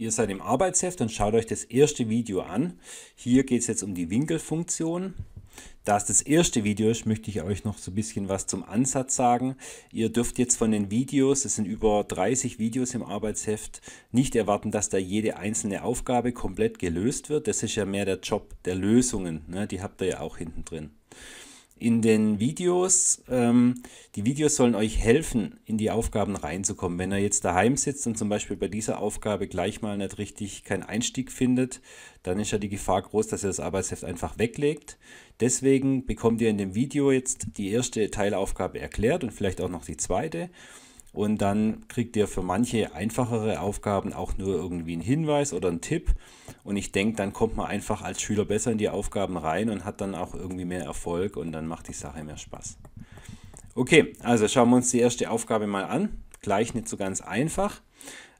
Ihr seid im Arbeitsheft und schaut euch das erste Video an. Hier geht es jetzt um die Winkelfunktion. Da es das erste Video ist, möchte ich euch noch so ein bisschen was zum Ansatz sagen. Ihr dürft jetzt von den Videos, es sind über 30 Videos im Arbeitsheft, nicht erwarten, dass da jede einzelne Aufgabe komplett gelöst wird. Das ist ja mehr der Job der Lösungen. Ne? Die habt ihr ja auch hinten drin in den Videos. Ähm, die Videos sollen euch helfen, in die Aufgaben reinzukommen. Wenn ihr jetzt daheim sitzt und zum Beispiel bei dieser Aufgabe gleich mal nicht richtig keinen Einstieg findet, dann ist ja die Gefahr groß, dass ihr das Arbeitsheft einfach weglegt. Deswegen bekommt ihr in dem Video jetzt die erste Teilaufgabe erklärt und vielleicht auch noch die zweite und dann kriegt ihr für manche einfachere Aufgaben auch nur irgendwie einen Hinweis oder einen Tipp. Und ich denke, dann kommt man einfach als Schüler besser in die Aufgaben rein und hat dann auch irgendwie mehr Erfolg und dann macht die Sache mehr Spaß. Okay, also schauen wir uns die erste Aufgabe mal an. Gleich nicht so ganz einfach.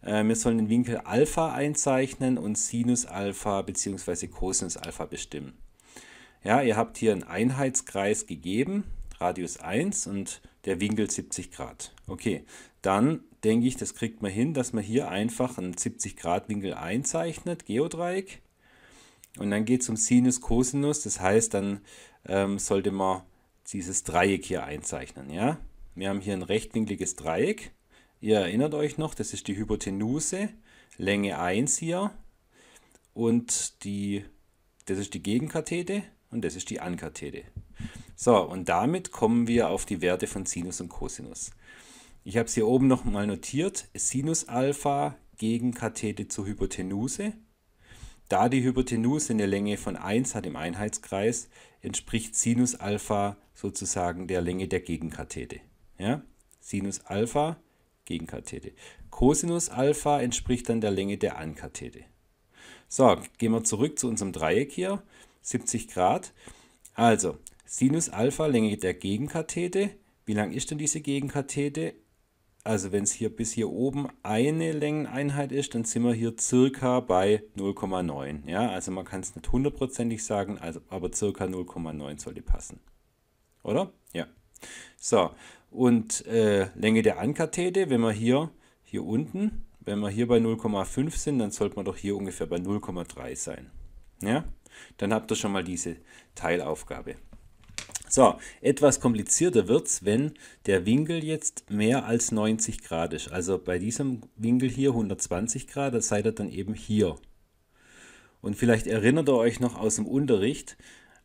Äh, wir sollen den Winkel Alpha einzeichnen und Sinus Alpha bzw. Cosinus Alpha bestimmen. Ja, ihr habt hier einen Einheitskreis gegeben Radius 1 und der Winkel 70 Grad. Okay, dann denke ich, das kriegt man hin, dass man hier einfach einen 70 Grad Winkel einzeichnet, Geodreieck. Und dann geht es um Sinus, Cosinus, das heißt, dann ähm, sollte man dieses Dreieck hier einzeichnen. Ja? Wir haben hier ein rechtwinkliges Dreieck. Ihr erinnert euch noch, das ist die Hypotenuse, Länge 1 hier. Und die, das ist die Gegenkathete und das ist die Ankathete. So, und damit kommen wir auf die Werte von Sinus und Cosinus. Ich habe es hier oben nochmal notiert. Sinus Alpha gegen Kathete zur Hypotenuse. Da die Hypotenuse eine Länge von 1 hat im Einheitskreis, entspricht Sinus Alpha sozusagen der Länge der Gegenkathete. Ja? Sinus Alpha Gegenkathete. Cosinus Alpha entspricht dann der Länge der Ankathete. So, gehen wir zurück zu unserem Dreieck hier. 70 Grad. Also, Sinus Alpha Länge der Gegenkathete. Wie lang ist denn diese Gegenkathete? Also wenn es hier bis hier oben eine Längeneinheit ist, dann sind wir hier circa bei 0,9. Ja, also man kann es nicht hundertprozentig sagen, also, aber circa 0,9 sollte passen. Oder? Ja. So, und äh, Länge der Ankathete, wenn wir hier, hier unten, wenn wir hier bei 0,5 sind, dann sollte man doch hier ungefähr bei 0,3 sein. Ja, dann habt ihr schon mal diese Teilaufgabe. So, etwas komplizierter wird es, wenn der Winkel jetzt mehr als 90 Grad ist. Also bei diesem Winkel hier 120 Grad, das seid ihr dann eben hier. Und vielleicht erinnert ihr euch noch aus dem Unterricht,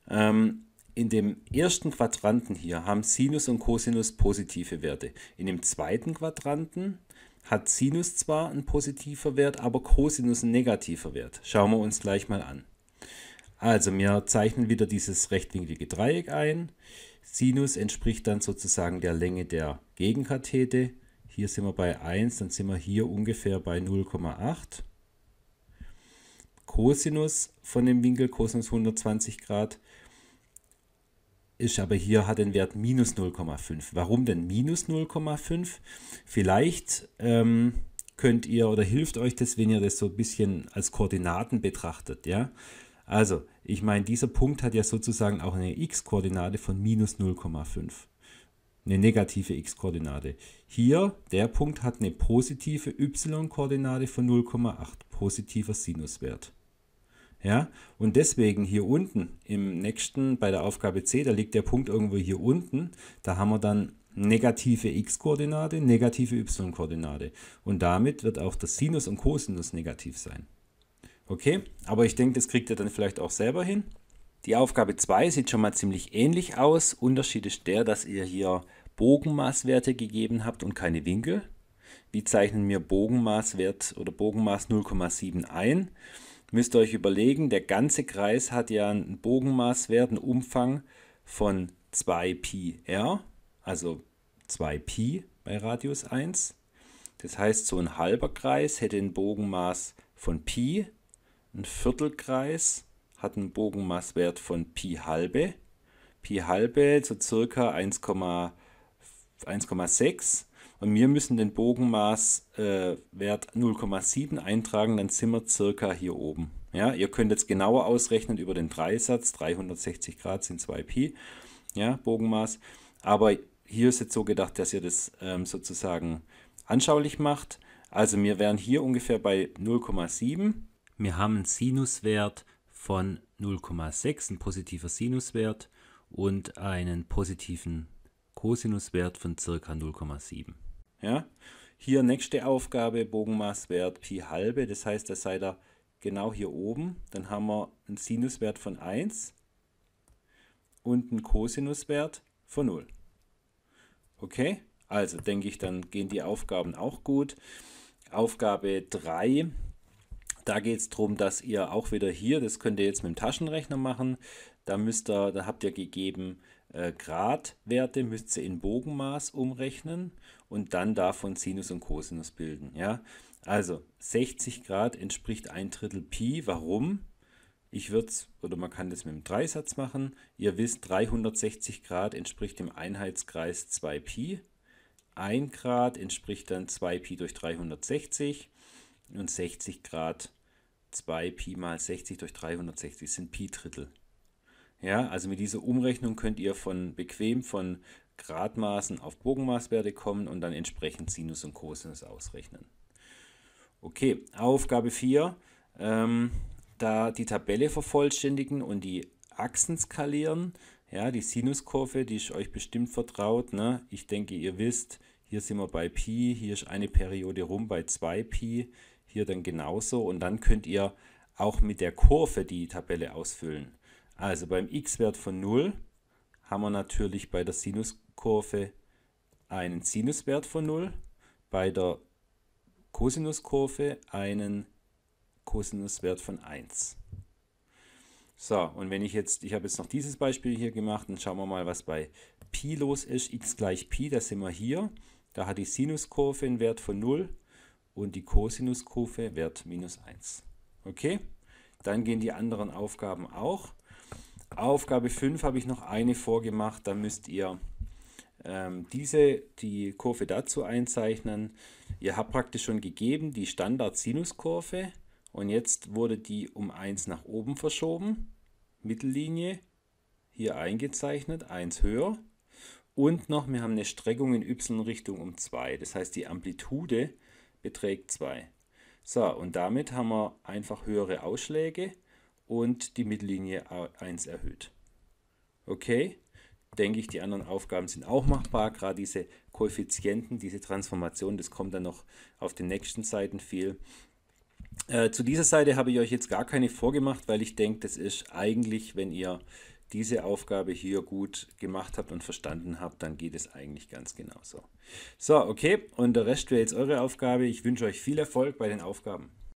ähm, in dem ersten Quadranten hier haben Sinus und Cosinus positive Werte. In dem zweiten Quadranten hat Sinus zwar einen positiver Wert, aber Cosinus einen negativer Wert. Schauen wir uns gleich mal an. Also wir zeichnen wieder dieses rechtwinklige Dreieck ein. Sinus entspricht dann sozusagen der Länge der Gegenkathete. Hier sind wir bei 1, dann sind wir hier ungefähr bei 0,8. Cosinus von dem Winkel, Cosinus 120 Grad, ist aber hier hat den Wert minus 0,5. Warum denn minus 0,5? Vielleicht ähm, könnt ihr oder hilft euch das, wenn ihr das so ein bisschen als Koordinaten betrachtet. Ja? Also, ich meine, dieser Punkt hat ja sozusagen auch eine x-Koordinate von minus 0,5. Eine negative x-Koordinate. Hier, der Punkt hat eine positive y-Koordinate von 0,8, positiver Sinuswert. Ja, und deswegen hier unten im nächsten, bei der Aufgabe C, da liegt der Punkt irgendwo hier unten, da haben wir dann negative x-Koordinate, negative y-Koordinate. Und damit wird auch das Sinus und Cosinus negativ sein. Okay, aber ich denke, das kriegt ihr dann vielleicht auch selber hin. Die Aufgabe 2 sieht schon mal ziemlich ähnlich aus. Unterschied ist der, dass ihr hier Bogenmaßwerte gegeben habt und keine Winkel. Wie zeichnen wir Bogenmaßwert oder Bogenmaß 0,7 ein? Müsst ihr euch überlegen, der ganze Kreis hat ja einen Bogenmaßwert, einen Umfang von 2πr, also 2π bei Radius 1. Das heißt, so ein halber Kreis hätte ein Bogenmaß von π ein Viertelkreis hat einen Bogenmaßwert von Pi halbe. Pi halbe so circa 1,6. Und wir müssen den Bogenmaßwert äh, 0,7 eintragen, dann sind wir circa hier oben. Ja, ihr könnt jetzt genauer ausrechnen über den Dreisatz. 360 Grad sind 2 Pi, ja, Bogenmaß. Aber hier ist jetzt so gedacht, dass ihr das ähm, sozusagen anschaulich macht. Also wir wären hier ungefähr bei 0,7 wir haben einen Sinuswert von 0,6, ein positiver Sinuswert und einen positiven Cosinuswert von ca. 0,7. Ja? Hier nächste Aufgabe, Bogenmaßwert Pi halbe, das heißt, da seid ihr genau hier oben, dann haben wir einen Sinuswert von 1 und einen Cosinuswert von 0. Okay, also denke ich, dann gehen die Aufgaben auch gut. Aufgabe 3 da geht es darum, dass ihr auch wieder hier, das könnt ihr jetzt mit dem Taschenrechner machen, da müsst ihr, da habt ihr gegeben äh, Gradwerte, müsst ihr in Bogenmaß umrechnen und dann davon Sinus und Cosinus bilden. Ja? Also 60 Grad entspricht ein Drittel Pi. Warum? Ich würde es, oder man kann das mit dem Dreisatz machen. Ihr wisst, 360 Grad entspricht dem Einheitskreis 2pi. 1 Grad entspricht dann 2pi durch 360 und 60 Grad 2 Pi mal 60 durch 360 sind Pi-Drittel. Ja, also mit dieser Umrechnung könnt ihr von bequem von Gradmaßen auf Bogenmaßwerte kommen und dann entsprechend Sinus und Cosinus ausrechnen. Okay, Aufgabe 4. Ähm, da die Tabelle vervollständigen und die Achsen skalieren. Ja, die Sinuskurve, die ist euch bestimmt vertraut. Ne? Ich denke, ihr wisst, hier sind wir bei Pi, hier ist eine Periode rum bei 2 Pi, hier dann genauso und dann könnt ihr auch mit der Kurve die Tabelle ausfüllen. Also beim x-Wert von 0 haben wir natürlich bei der Sinuskurve einen Sinuswert von 0, bei der Kosinuskurve einen Kosinuswert von 1. So, und wenn ich jetzt, ich habe jetzt noch dieses Beispiel hier gemacht, dann schauen wir mal, was bei Pi los ist. x gleich Pi, da sind wir hier. Da hat die Sinuskurve einen Wert von 0 und die Cosinuskurve wird minus 1. Okay, dann gehen die anderen Aufgaben auch. Aufgabe 5 habe ich noch eine vorgemacht, da müsst ihr ähm, diese, die Kurve dazu einzeichnen. Ihr habt praktisch schon gegeben die Standard-Sinuskurve und jetzt wurde die um 1 nach oben verschoben, Mittellinie, hier eingezeichnet, 1 höher. Und noch, wir haben eine Streckung in y-Richtung um 2. Das heißt, die Amplitude beträgt 2. So, und damit haben wir einfach höhere Ausschläge und die Mittellinie 1 erhöht. Okay, denke ich, die anderen Aufgaben sind auch machbar. Gerade diese Koeffizienten, diese Transformation, das kommt dann noch auf den nächsten Seiten viel. Äh, zu dieser Seite habe ich euch jetzt gar keine vorgemacht, weil ich denke, das ist eigentlich, wenn ihr diese Aufgabe hier gut gemacht habt und verstanden habt, dann geht es eigentlich ganz genauso. So, okay, und der Rest wäre jetzt eure Aufgabe. Ich wünsche euch viel Erfolg bei den Aufgaben.